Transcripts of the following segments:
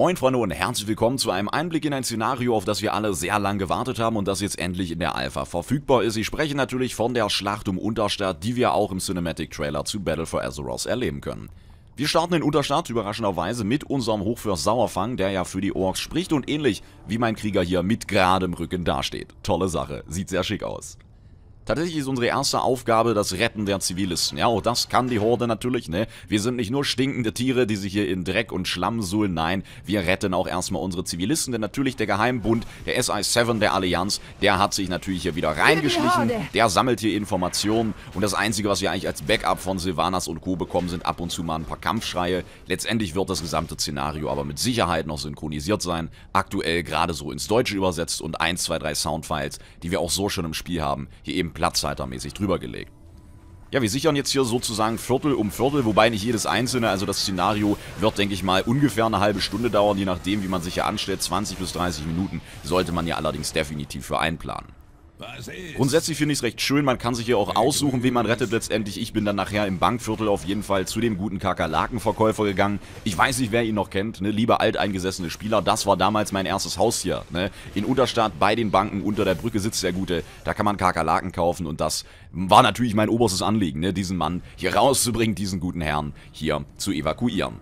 Moin Freunde und herzlich willkommen zu einem Einblick in ein Szenario, auf das wir alle sehr lang gewartet haben und das jetzt endlich in der Alpha verfügbar ist. Ich spreche natürlich von der Schlacht um Unterstadt, die wir auch im Cinematic Trailer zu Battle for Azeroth erleben können. Wir starten in Unterstadt überraschenderweise mit unserem Hochfürst Sauerfang, der ja für die Orks spricht und ähnlich wie mein Krieger hier mit geradem Rücken dasteht. Tolle Sache, sieht sehr schick aus. Tatsächlich ist unsere erste Aufgabe das Retten der Zivilisten. Ja, auch das kann die Horde natürlich, ne? Wir sind nicht nur stinkende Tiere, die sich hier in Dreck und Schlamm suhlen. Nein, wir retten auch erstmal unsere Zivilisten. Denn natürlich der Geheimbund, der SI-7 der Allianz, der hat sich natürlich hier wieder reingeschlichen. Der sammelt hier Informationen. Und das Einzige, was wir eigentlich als Backup von Silvanas und Co. bekommen, sind ab und zu mal ein paar Kampfschreie. Letztendlich wird das gesamte Szenario aber mit Sicherheit noch synchronisiert sein. Aktuell gerade so ins Deutsche übersetzt und 1, zwei, drei Soundfiles, die wir auch so schon im Spiel haben, hier eben Platzhaltermäßig drüber gelegt. Ja, wir sichern jetzt hier sozusagen Viertel um Viertel, wobei nicht jedes einzelne, also das Szenario wird, denke ich mal, ungefähr eine halbe Stunde dauern, je nachdem, wie man sich hier anstellt. 20 bis 30 Minuten sollte man ja allerdings definitiv für einplanen. Grundsätzlich finde ich es recht schön, man kann sich hier auch aussuchen, wen man rettet letztendlich. Ich bin dann nachher im Bankviertel auf jeden Fall zu dem guten Kakerlakenverkäufer gegangen. Ich weiß nicht, wer ihn noch kennt, ne? lieber alteingesessene Spieler, das war damals mein erstes Haus hier. Ne? In Unterstadt, bei den Banken, unter der Brücke sitzt der Gute, da kann man Kakerlaken kaufen und das war natürlich mein oberstes Anliegen, ne? diesen Mann hier rauszubringen, diesen guten Herrn hier zu evakuieren.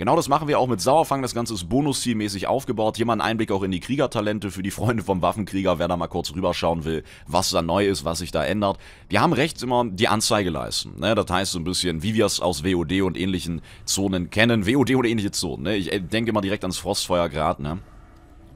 Genau das machen wir auch mit Sauerfang. Das Ganze ist bonuszielmäßig aufgebaut. Hier mal einen Einblick auch in die Kriegertalente für die Freunde vom Waffenkrieger, wer da mal kurz rüberschauen will, was da neu ist, was sich da ändert. Wir haben rechts immer die Anzeigeleisten. Ne? Das heißt so ein bisschen, wie wir es aus WOD und ähnlichen Zonen kennen. WOD oder ähnliche Zonen. Ne? Ich äh, denke immer direkt ans Frostfeuer gerade. Ne?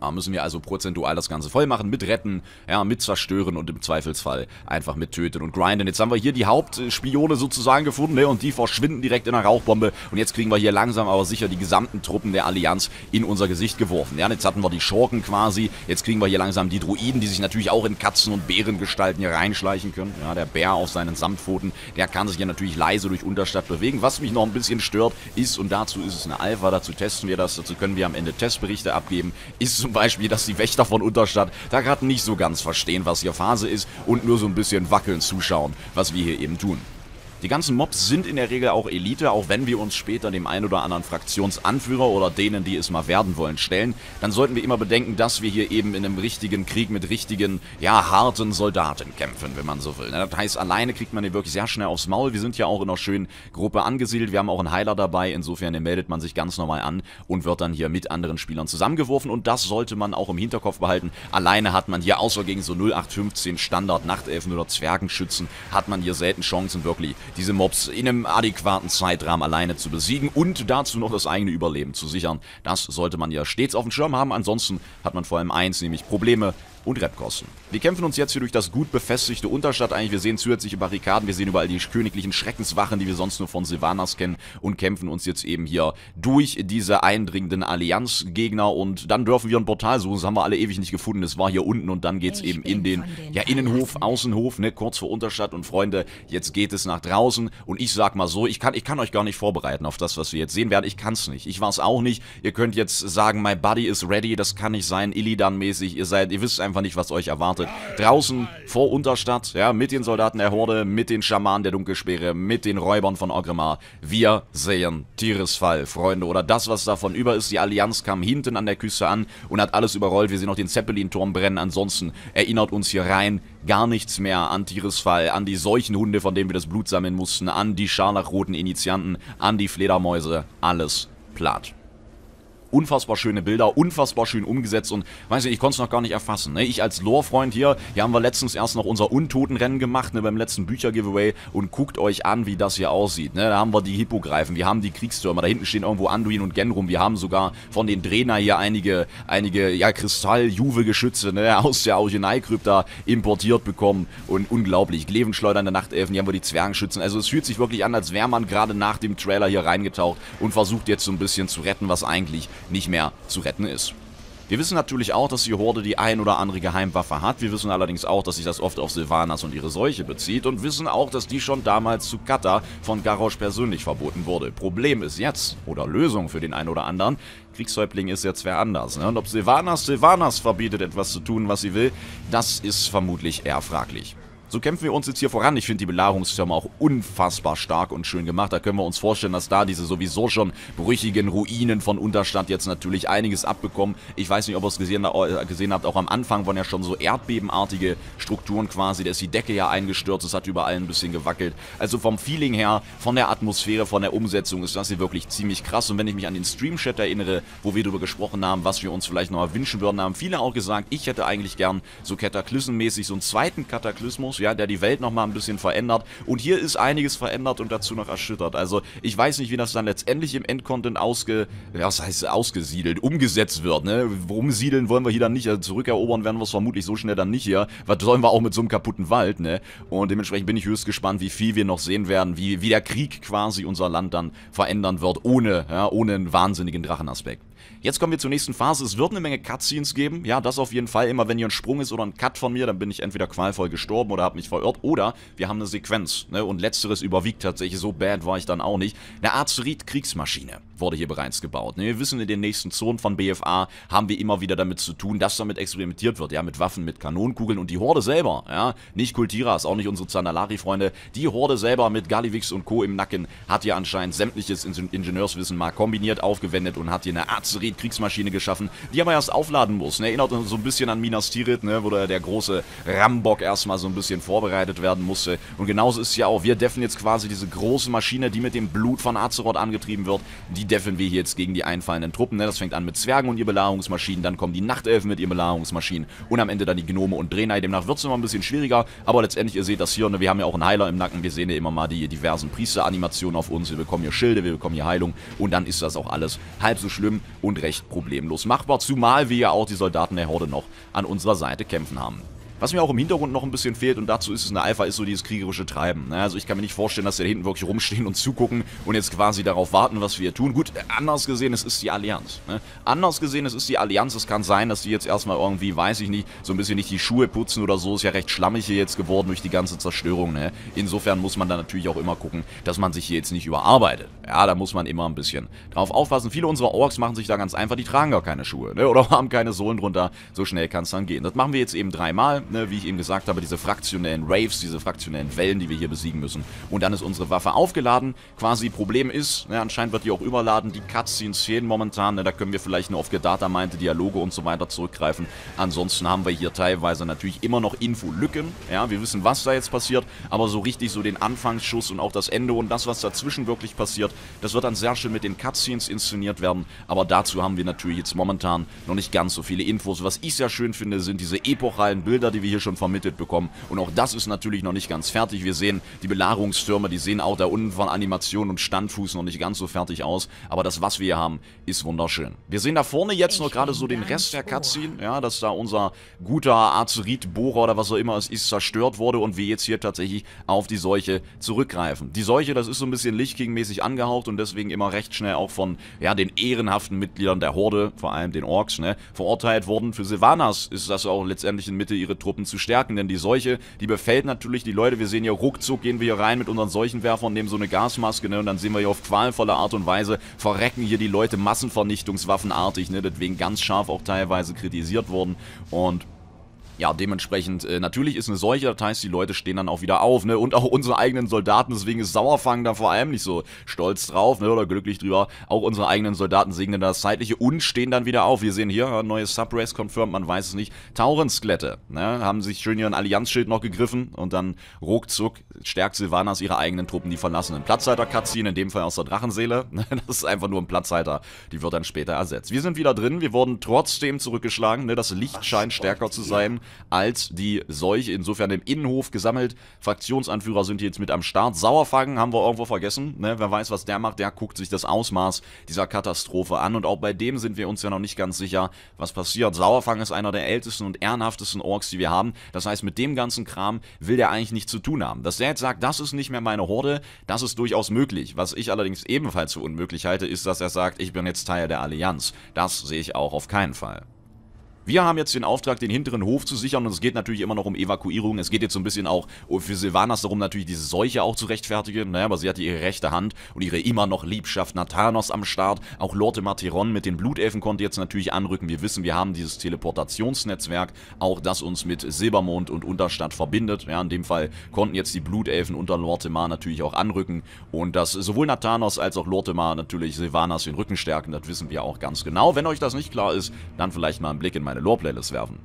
Ja, ah, müssen wir also prozentual das Ganze voll machen, mit retten, ja, mit zerstören und im Zweifelsfall einfach mit töten und grinden. Jetzt haben wir hier die Hauptspione sozusagen gefunden, ne, und die verschwinden direkt in der Rauchbombe. Und jetzt kriegen wir hier langsam aber sicher die gesamten Truppen der Allianz in unser Gesicht geworfen. Ja, jetzt hatten wir die Schurken quasi, jetzt kriegen wir hier langsam die Druiden, die sich natürlich auch in Katzen- und Bärengestalten hier reinschleichen können. Ja, der Bär auf seinen Samtpfoten, der kann sich ja natürlich leise durch Unterstadt bewegen. Was mich noch ein bisschen stört, ist, und dazu ist es eine Alpha, dazu testen wir das, dazu können wir am Ende Testberichte abgeben, ist ein Beispiel, dass die Wächter von Unterstadt da gerade nicht so ganz verstehen, was hier Phase ist und nur so ein bisschen wackeln zuschauen, was wir hier eben tun. Die ganzen Mobs sind in der Regel auch Elite, auch wenn wir uns später dem ein oder anderen Fraktionsanführer oder denen, die es mal werden wollen, stellen, dann sollten wir immer bedenken, dass wir hier eben in einem richtigen Krieg mit richtigen, ja, harten Soldaten kämpfen, wenn man so will. Das heißt, alleine kriegt man den wirklich sehr schnell aufs Maul. Wir sind ja auch in einer schönen Gruppe angesiedelt, wir haben auch einen Heiler dabei, insofern meldet man sich ganz normal an und wird dann hier mit anderen Spielern zusammengeworfen und das sollte man auch im Hinterkopf behalten. Alleine hat man hier außer gegen so 0815 Standard Nachtelfen oder Zwergenschützen, hat man hier selten Chancen wirklich diese Mobs in einem adäquaten Zeitrahmen alleine zu besiegen und dazu noch das eigene Überleben zu sichern. Das sollte man ja stets auf dem Schirm haben, ansonsten hat man vor allem eins, nämlich Probleme und Repkossen. Wir kämpfen uns jetzt hier durch das gut befestigte Unterstadt eigentlich. Wir sehen zusätzliche Barrikaden, wir sehen überall die königlichen Schreckenswachen, die wir sonst nur von Sylvanas kennen und kämpfen uns jetzt eben hier durch diese eindringenden Allianzgegner und dann dürfen wir ein Portal suchen. Das haben wir alle ewig nicht gefunden. Es war hier unten und dann geht's ich eben in den, den ja, Innenhof, Außenhof, ne, kurz vor Unterstadt und Freunde, jetzt geht es nach draußen und ich sag mal so, ich kann, ich kann euch gar nicht vorbereiten auf das, was wir jetzt sehen werden. Ich kann's nicht. Ich war's auch nicht. Ihr könnt jetzt sagen, my buddy is ready, das kann nicht sein, Illidan-mäßig. Ihr seid, ihr wisst einfach einfach nicht, was euch erwartet. Draußen, vor Unterstadt, ja, mit den Soldaten der Horde, mit den Schamanen der Dunkelspeere, mit den Räubern von Orgrimmar. Wir sehen Tieresfall, Freunde, oder das, was davon über ist. Die Allianz kam hinten an der Küste an und hat alles überrollt. Wir sehen noch den Zeppelin-Turm brennen. Ansonsten erinnert uns hier rein gar nichts mehr an Tieresfall, an die Seuchenhunde, von denen wir das Blut sammeln mussten, an die scharlachroten Initianten, an die Fledermäuse. Alles platt unfassbar schöne Bilder, unfassbar schön umgesetzt und weiß nicht, ich konnte es noch gar nicht erfassen. Ne? Ich als Lore-Freund hier, hier haben wir letztens erst noch unser Untotenrennen gemacht, ne, beim letzten Bücher-Giveaway und guckt euch an, wie das hier aussieht. Ne? Da haben wir die Hippogreifen, wir haben die Kriegstürmer, da hinten stehen irgendwo Anduin und Genrum, wir haben sogar von den Trainer hier einige, einige, ja, kristall juwe geschütze ne, aus der Augenei-Krypta importiert bekommen und unglaublich. Glevenschleudernde Nachtelfen, hier haben wir die Zwergenschützen, also es fühlt sich wirklich an, als wäre man gerade nach dem Trailer hier reingetaucht und versucht jetzt so ein bisschen zu retten, was eigentlich nicht mehr zu retten ist. Wir wissen natürlich auch, dass die Horde die ein oder andere Geheimwaffe hat. Wir wissen allerdings auch, dass sich das oft auf Sylvanas und ihre Seuche bezieht und wissen auch, dass die schon damals zu Kata von Garrosh persönlich verboten wurde. Problem ist jetzt, oder Lösung für den einen oder anderen, Kriegshäuptling ist jetzt wer anders. Ne? Und ob Sylvanas Sylvanas verbietet, etwas zu tun, was sie will, das ist vermutlich eher fraglich. So kämpfen wir uns jetzt hier voran. Ich finde die Belagerungstürme auch unfassbar stark und schön gemacht. Da können wir uns vorstellen, dass da diese sowieso schon brüchigen Ruinen von Unterstadt jetzt natürlich einiges abbekommen. Ich weiß nicht, ob ihr es gesehen, äh, gesehen habt, auch am Anfang waren ja schon so erdbebenartige Strukturen quasi. Da ist die Decke ja eingestürzt, es hat überall ein bisschen gewackelt. Also vom Feeling her, von der Atmosphäre, von der Umsetzung ist das hier wirklich ziemlich krass. Und wenn ich mich an den Stream-Chat erinnere, wo wir darüber gesprochen haben, was wir uns vielleicht nochmal wünschen würden, haben viele auch gesagt, ich hätte eigentlich gern so Kataklysmenmäßig so einen zweiten Kataklysmus Kosmos, ja, der die Welt nochmal ein bisschen verändert. Und hier ist einiges verändert und dazu noch erschüttert. Also ich weiß nicht, wie das dann letztendlich im Endcontent ausge... was heißt ausgesiedelt? Umgesetzt wird, ne? Umsiedeln wollen wir hier dann nicht. Also zurückerobern werden wir es vermutlich so schnell dann nicht hier. Was sollen wir auch mit so einem kaputten Wald, ne? Und dementsprechend bin ich höchst gespannt, wie viel wir noch sehen werden, wie, wie der Krieg quasi unser Land dann verändern wird, ohne, ja, ohne einen wahnsinnigen Drachenaspekt. Jetzt kommen wir zur nächsten Phase. Es wird eine Menge Cutscenes geben. Ja, das auf jeden Fall. Immer wenn hier ein Sprung ist oder ein Cut von mir, dann bin ich entweder qualvoll gestorben oder habe mich verirrt. Oder wir haben eine Sequenz. Ne? Und letzteres überwiegt tatsächlich. So bad war ich dann auch nicht. Eine Azerit-Kriegsmaschine wurde hier bereits gebaut. Ne? Wir wissen, in den nächsten Zonen von BFA haben wir immer wieder damit zu tun, dass damit experimentiert wird. Ja, mit Waffen, mit Kanonenkugeln und die Horde selber. Ja, nicht Kultiras, auch nicht unsere Zanalari-Freunde. Die Horde selber mit Galivix und Co. im Nacken hat hier anscheinend sämtliches Ingenieurswissen mal kombiniert, aufgewendet und hat hier eine Arzt Kriegsgerät, Kriegsmaschine geschaffen, die aber erst aufladen muss. Ne? Erinnert uns so ein bisschen an Minas Tirith, ne? wo der, der große Rambock erstmal so ein bisschen vorbereitet werden musste. Und genauso ist es ja auch. Wir deffen jetzt quasi diese große Maschine, die mit dem Blut von Azeroth angetrieben wird. Die deffen wir hier jetzt gegen die einfallenden Truppen. Ne? Das fängt an mit Zwergen und ihren Belagerungsmaschinen, dann kommen die Nachtelfen mit ihren Belagerungsmaschinen und am Ende dann die Gnome und Drenai. Demnach wird es immer ein bisschen schwieriger, aber letztendlich, ihr seht das hier, ne? wir haben ja auch einen Heiler im Nacken. Wir sehen ja immer mal die diversen Priester-Animationen auf uns. Wir bekommen hier Schilde, wir bekommen hier Heilung und dann ist das auch alles halb so schlimm und recht problemlos machbar, zumal wir ja auch die Soldaten der Horde noch an unserer Seite kämpfen haben. Was mir auch im Hintergrund noch ein bisschen fehlt und dazu ist es eine Alpha, ist so dieses kriegerische Treiben. Ne? Also ich kann mir nicht vorstellen, dass sie da hinten wirklich rumstehen und zugucken und jetzt quasi darauf warten, was wir tun. Gut, anders gesehen, es ist die Allianz. Ne? Anders gesehen, es ist die Allianz. Es kann sein, dass die jetzt erstmal irgendwie, weiß ich nicht, so ein bisschen nicht die Schuhe putzen oder so. Ist ja recht schlammig hier jetzt geworden durch die ganze Zerstörung. Ne? Insofern muss man da natürlich auch immer gucken, dass man sich hier jetzt nicht überarbeitet. Ja, da muss man immer ein bisschen drauf aufpassen. Viele unserer Orks machen sich da ganz einfach, die tragen gar keine Schuhe oder haben keine Sohlen drunter. So schnell kann es dann gehen. Das machen wir jetzt eben dreimal ne, wie ich eben gesagt habe, diese fraktionellen Waves, diese fraktionellen Wellen, die wir hier besiegen müssen. Und dann ist unsere Waffe aufgeladen. Quasi Problem ist, ne, anscheinend wird die auch überladen, die Cutscenes fehlen momentan, ne, da können wir vielleicht nur auf gedatermeinte Dialoge und so weiter zurückgreifen. Ansonsten haben wir hier teilweise natürlich immer noch Infolücken, ja, wir wissen, was da jetzt passiert, aber so richtig so den Anfangsschuss und auch das Ende und das, was dazwischen wirklich passiert, das wird dann sehr schön mit den Cutscenes inszeniert werden, aber dazu haben wir natürlich jetzt momentan noch nicht ganz so viele Infos. Was ich sehr schön finde, sind diese epochalen Bilder, die wir hier schon vermittelt bekommen. Und auch das ist natürlich noch nicht ganz fertig. Wir sehen die Belagerungsstürme, die sehen auch da unten von Animation und Standfuß noch nicht ganz so fertig aus. Aber das, was wir hier haben, ist wunderschön. Wir sehen da vorne jetzt ich noch gerade so den Rest der Cutscene, ja, dass da unser guter Azerit-Bohrer oder was auch immer es ist, zerstört wurde und wir jetzt hier tatsächlich auf die Seuche zurückgreifen. Die Seuche, das ist so ein bisschen Lichtking-mäßig angehaucht und deswegen immer recht schnell auch von, ja, den ehrenhaften Mitgliedern der Horde, vor allem den Orks, ne, verurteilt worden. Für Sylvanas ist das auch letztendlich in Mitte ihre Truppen zu stärken, denn die Seuche, die befällt natürlich die Leute, wir sehen hier ruckzuck, gehen wir hier rein mit unseren Seuchenwerfern, nehmen so eine Gasmaske, ne, und dann sehen wir hier auf qualvolle Art und Weise, verrecken hier die Leute massenvernichtungswaffenartig, ne, deswegen ganz scharf auch teilweise kritisiert worden und ja, dementsprechend, äh, natürlich ist eine Seuche, das heißt, die Leute stehen dann auch wieder auf, ne? Und auch unsere eigenen Soldaten, deswegen ist Sauerfang da vor allem nicht so stolz drauf, ne? Oder glücklich drüber. Auch unsere eigenen Soldaten segnen das Zeitliche und stehen dann wieder auf. Wir sehen hier, ja, neue Subrace confirmed, man weiß es nicht. Taurenskelette, ne? Haben sich schön ihren Allianzschild noch gegriffen und dann ruckzuck stärkt Silvanas ihre eigenen Truppen, die verlassenen. Platzhalter-Cutscene, in dem Fall aus der Drachenseele. das ist einfach nur ein Platzhalter, die wird dann später ersetzt. Wir sind wieder drin, wir wurden trotzdem zurückgeschlagen, ne? Das Licht scheint stärker zu sein als die Seuche. Insofern im Innenhof gesammelt. Fraktionsanführer sind jetzt mit am Start. Sauerfangen haben wir irgendwo vergessen. Ne? Wer weiß, was der macht, der guckt sich das Ausmaß dieser Katastrophe an. Und auch bei dem sind wir uns ja noch nicht ganz sicher, was passiert. Sauerfang ist einer der ältesten und ehrenhaftesten Orks, die wir haben. Das heißt, mit dem ganzen Kram will der eigentlich nichts zu tun haben. Dass der jetzt sagt, das ist nicht mehr meine Horde, das ist durchaus möglich. Was ich allerdings ebenfalls für unmöglich halte, ist, dass er sagt, ich bin jetzt Teil der Allianz. Das sehe ich auch auf keinen Fall. Wir haben jetzt den Auftrag, den hinteren Hof zu sichern und es geht natürlich immer noch um Evakuierung. Es geht jetzt so ein bisschen auch für Silvanas darum, natürlich diese Seuche auch zu rechtfertigen. Naja, aber sie hatte ihre rechte Hand und ihre immer noch Liebschaft Nathanos am Start. Auch Lorte Materon mit den Blutelfen konnte jetzt natürlich anrücken. Wir wissen, wir haben dieses Teleportationsnetzwerk, auch das uns mit Silbermond und Unterstadt verbindet. Ja, in dem Fall konnten jetzt die Blutelfen unter Lortemar natürlich auch anrücken und dass sowohl Nathanos als auch Lortemar natürlich Silvanas den Rücken stärken, das wissen wir auch ganz genau. Wenn euch das nicht klar ist, dann vielleicht mal einen Blick in mein meine Lore-Playlist werfen.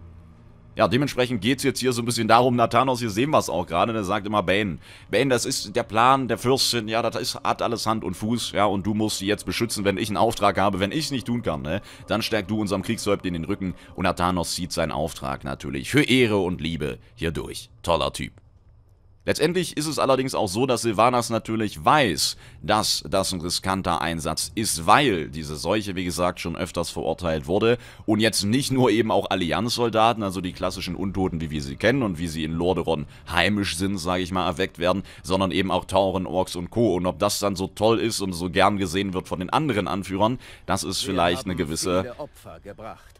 Ja, dementsprechend geht es jetzt hier so ein bisschen darum, Nathanos, hier sehen wir es auch gerade, der sagt immer, Bane, Bane, das ist der Plan der Fürstin, ja, das ist, hat alles Hand und Fuß, ja, und du musst sie jetzt beschützen, wenn ich einen Auftrag habe, wenn ich es nicht tun kann, ne, dann stärkt du unserem Kriegshäuptling den Rücken und Nathanos zieht seinen Auftrag natürlich für Ehre und Liebe hier durch. Toller Typ. Letztendlich ist es allerdings auch so, dass Silvanas natürlich weiß, dass das ein riskanter Einsatz ist, weil diese Seuche, wie gesagt, schon öfters verurteilt wurde und jetzt nicht nur eben auch Allianzsoldaten, also die klassischen Untoten, wie wir sie kennen und wie sie in Lordaeron heimisch sind, sage ich mal, erweckt werden, sondern eben auch Tauren, Orks und Co. Und ob das dann so toll ist und so gern gesehen wird von den anderen Anführern, das ist wir vielleicht eine gewisse... Opfer gebracht.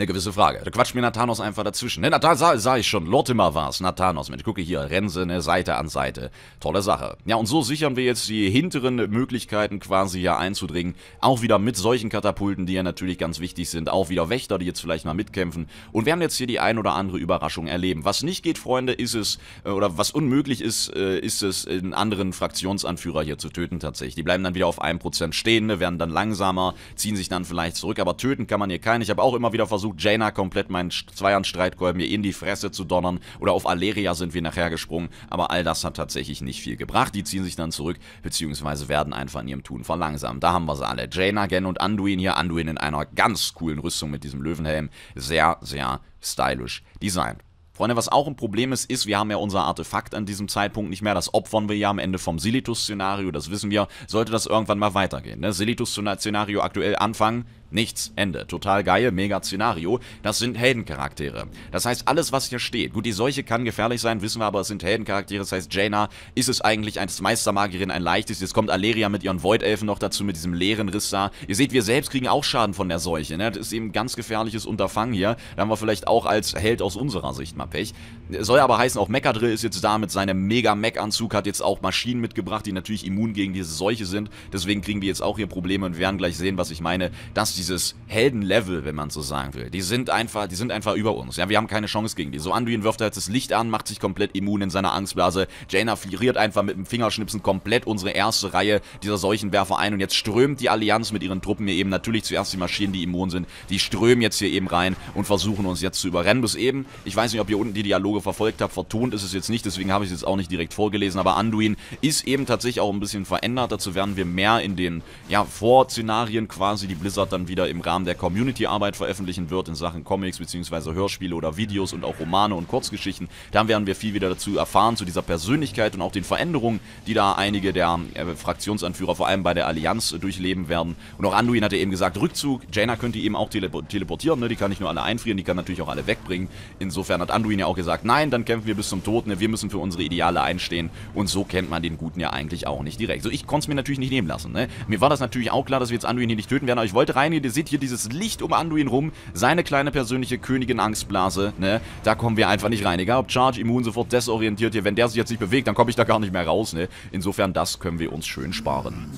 Eine gewisse Frage. Da also quatscht mir Nathanos einfach dazwischen. Ne, Nathanos sah, sah ich schon. Lortimer war's. Nathanos. Ich gucke hier. Rense, ne, Seite an Seite. Tolle Sache. Ja, und so sichern wir jetzt die hinteren Möglichkeiten quasi hier einzudringen. Auch wieder mit solchen Katapulten, die ja natürlich ganz wichtig sind. Auch wieder Wächter, die jetzt vielleicht mal mitkämpfen. Und werden jetzt hier die ein oder andere Überraschung erleben. Was nicht geht, Freunde, ist es, äh, oder was unmöglich ist, äh, ist es, einen anderen Fraktionsanführer hier zu töten tatsächlich. Die bleiben dann wieder auf 1% stehen, ne, werden dann langsamer, ziehen sich dann vielleicht zurück. Aber töten kann man hier keinen. Ich habe auch immer wieder versucht, zu Jaina komplett meinen Zweihandstreitkolben mir in die Fresse zu donnern oder auf Aleria sind wir nachher gesprungen, aber all das hat tatsächlich nicht viel gebracht. Die ziehen sich dann zurück, beziehungsweise werden einfach in ihrem Tun verlangsamt. Da haben wir sie alle. Jaina, Gen und Anduin hier. Anduin in einer ganz coolen Rüstung mit diesem Löwenhelm. Sehr, sehr stylisch designt. Freunde, was auch ein Problem ist, ist, wir haben ja unser Artefakt an diesem Zeitpunkt nicht mehr. Das opfern wir ja am Ende vom Silitus-Szenario, das wissen wir. Sollte das irgendwann mal weitergehen, ne? Silitus-Szenario aktuell anfangen, Nichts. Ende. Total geil, mega Szenario. Das sind Heldencharaktere. Das heißt, alles, was hier steht. Gut, die Seuche kann gefährlich sein, wissen wir, aber es sind Heldencharaktere. Das heißt, Jaina ist es eigentlich als Meistermagierin ein leichtes. Jetzt kommt Aleria mit ihren Void-Elfen noch dazu, mit diesem leeren Riss da. Ihr seht, wir selbst kriegen auch Schaden von der Seuche. Ne? Das ist eben ein ganz gefährliches Unterfangen hier. Da haben wir vielleicht auch als Held aus unserer Sicht mal Pech. Soll aber heißen, auch Mechadrill ist jetzt da mit seinem Mega-Mech-Anzug, hat jetzt auch Maschinen mitgebracht, die natürlich immun gegen diese Seuche sind. Deswegen kriegen wir jetzt auch hier Probleme und werden gleich sehen, was ich meine, dass dieses Heldenlevel, wenn man so sagen will. Die sind einfach, die sind einfach über uns. Ja, wir haben keine Chance gegen die. So Anduin wirft halt das Licht an, macht sich komplett immun in seiner Angstblase. Jaina fliriert einfach mit dem Fingerschnipsen komplett unsere erste Reihe dieser Seuchenwerfer ein und jetzt strömt die Allianz mit ihren Truppen hier eben natürlich zuerst die Maschinen, die immun sind. Die strömen jetzt hier eben rein und versuchen uns jetzt zu überrennen. Bis eben, ich weiß nicht, ob ihr unten die Dialoge verfolgt habt, vertont ist es jetzt nicht, deswegen habe ich es jetzt auch nicht direkt vorgelesen, aber Anduin ist eben tatsächlich auch ein bisschen verändert. Dazu werden wir mehr in den, ja, Vorszenarien quasi, die Blizzard dann wieder im Rahmen der Community-Arbeit veröffentlichen wird in Sachen Comics bzw. Hörspiele oder Videos und auch Romane und Kurzgeschichten. Dann werden wir viel wieder dazu erfahren, zu dieser Persönlichkeit und auch den Veränderungen, die da einige der äh, Fraktionsanführer vor allem bei der Allianz äh, durchleben werden. Und auch Anduin hatte eben gesagt, Rückzug, Jaina könnte eben auch tele teleportieren, ne? die kann nicht nur alle einfrieren, die kann natürlich auch alle wegbringen. Insofern hat Anduin ja auch gesagt, nein, dann kämpfen wir bis zum Tod, ne? wir müssen für unsere Ideale einstehen und so kennt man den Guten ja eigentlich auch nicht direkt. So, ich konnte es mir natürlich nicht nehmen lassen. Ne? Mir war das natürlich auch klar, dass wir jetzt Anduin hier nicht töten werden, aber ich wollte rein Anduin. Ihr seht hier dieses Licht um Anduin rum. Seine kleine persönliche Königin-Angstblase, ne? Da kommen wir einfach nicht rein. Egal ob Charge, Immun, sofort desorientiert hier. Wenn der sich jetzt nicht bewegt, dann komme ich da gar nicht mehr raus, ne? Insofern, das können wir uns schön sparen.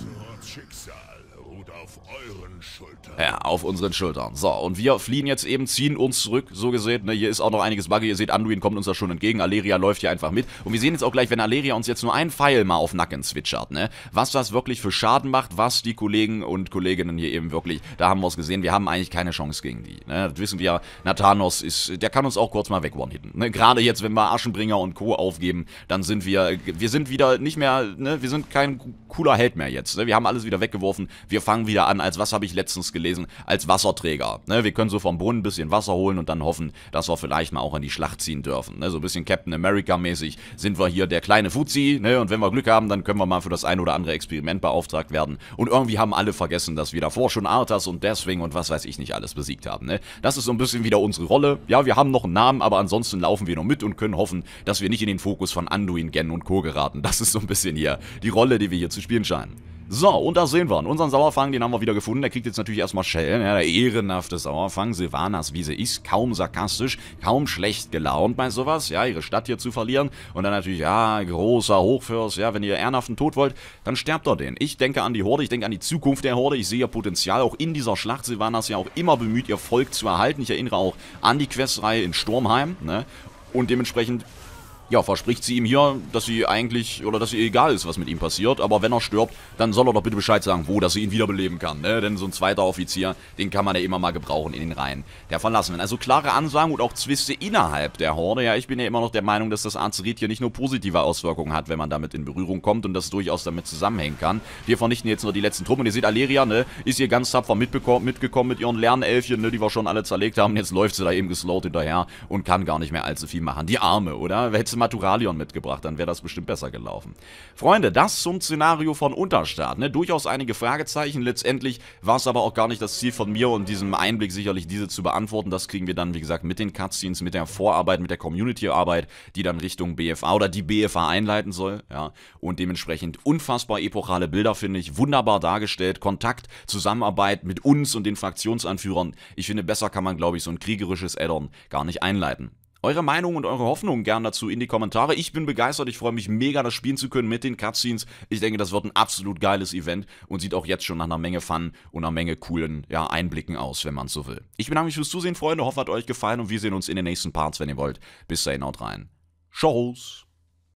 Schicksal. Ja, auf unseren Schultern. So, und wir fliehen jetzt eben, ziehen uns zurück, so gesehen. Ne, hier ist auch noch einiges buggy. Ihr seht, Anduin kommt uns da schon entgegen. Aleria läuft hier einfach mit. Und wir sehen jetzt auch gleich, wenn Aleria uns jetzt nur einen Pfeil mal auf Nacken zwitschert, ne? Was das wirklich für Schaden macht, was die Kollegen und Kolleginnen hier eben wirklich, da haben wir es gesehen, wir haben eigentlich keine Chance gegen die. Ne? Das wissen wir, Nathanos ist, der kann uns auch kurz mal weg one-hitten. Ne? Gerade jetzt, wenn wir Aschenbringer und Co. aufgeben, dann sind wir, wir sind wieder nicht mehr, ne? Wir sind kein cooler Held mehr jetzt. Ne? Wir haben alles wieder weggeworfen. Wir fangen wieder an, als was habe ich letztens gelesen gelesen, als Wasserträger. Ne? Wir können so vom Brunnen ein bisschen Wasser holen und dann hoffen, dass wir vielleicht mal auch in die Schlacht ziehen dürfen. Ne? So ein bisschen Captain America-mäßig sind wir hier der kleine Fuzzi, ne? Und wenn wir Glück haben, dann können wir mal für das ein oder andere Experiment beauftragt werden. Und irgendwie haben alle vergessen, dass wir davor schon Arthas und Deathwing und was weiß ich nicht alles besiegt haben, ne? Das ist so ein bisschen wieder unsere Rolle. Ja, wir haben noch einen Namen, aber ansonsten laufen wir noch mit und können hoffen, dass wir nicht in den Fokus von Anduin, Gen und Co. geraten. Das ist so ein bisschen hier die Rolle, die wir hier zu spielen scheinen. So, und da sehen wir ihn. Unseren Sauerfang, den haben wir wieder gefunden. Der kriegt jetzt natürlich erstmal Schellen. Ja, der ehrenhafte Sauerfang. Silvanas, wie sie ist. Kaum sarkastisch, kaum schlecht gelaunt bei sowas. Ja, ihre Stadt hier zu verlieren. Und dann natürlich, ja, großer Hochfürst. Ja, wenn ihr ehrenhaften Tod wollt, dann sterbt er den. Ich denke an die Horde. Ich denke an die Zukunft der Horde. Ich sehe ihr Potenzial auch in dieser Schlacht. Silvanas ja auch immer bemüht, ihr Volk zu erhalten. Ich erinnere auch an die Questreihe in Sturmheim. Ne? Und dementsprechend ja, verspricht sie ihm hier, dass sie eigentlich, oder dass sie egal ist, was mit ihm passiert, aber wenn er stirbt, dann soll er doch bitte Bescheid sagen, wo, dass sie ihn wiederbeleben kann, ne? Denn so ein zweiter Offizier, den kann man ja immer mal gebrauchen in den Reihen der Verlassenen. Also klare Ansagen und auch Zwiste innerhalb der Horde. Ja, ich bin ja immer noch der Meinung, dass das Arzerit hier nicht nur positive Auswirkungen hat, wenn man damit in Berührung kommt und das durchaus damit zusammenhängen kann. Wir vernichten jetzt nur die letzten Truppen. Und ihr seht, Aleria, ne, ist hier ganz tapfer mitgekommen mit ihren Lernelfchen, ne, die wir schon alle zerlegt haben. Jetzt läuft sie da eben geslowt hinterher und kann gar nicht mehr allzu viel machen. Die Arme, oder? Hätte man Maturalion mitgebracht, dann wäre das bestimmt besser gelaufen. Freunde, das zum Szenario von Unterstaat, ne? Durchaus einige Fragezeichen. Letztendlich war es aber auch gar nicht das Ziel von mir und diesem Einblick sicherlich diese zu beantworten. Das kriegen wir dann, wie gesagt, mit den Cutscenes, mit der Vorarbeit, mit der Community-Arbeit, die dann Richtung BFA oder die BFA einleiten soll, ja. Und dementsprechend unfassbar epochale Bilder, finde ich, wunderbar dargestellt. Kontakt, Zusammenarbeit mit uns und den Fraktionsanführern. Ich finde, besser kann man, glaube ich, so ein kriegerisches Addon gar nicht einleiten eure Meinung und eure Hoffnungen gern dazu in die Kommentare. Ich bin begeistert, ich freue mich mega, das spielen zu können mit den Cutscenes. Ich denke, das wird ein absolut geiles Event und sieht auch jetzt schon nach einer Menge Fun und einer Menge coolen ja, Einblicken aus, wenn man so will. Ich bedanke mich fürs Zusehen, Freunde, hoffe, hat euch gefallen und wir sehen uns in den nächsten Parts, wenn ihr wollt. Bis dahin, haut rein. Tschüss.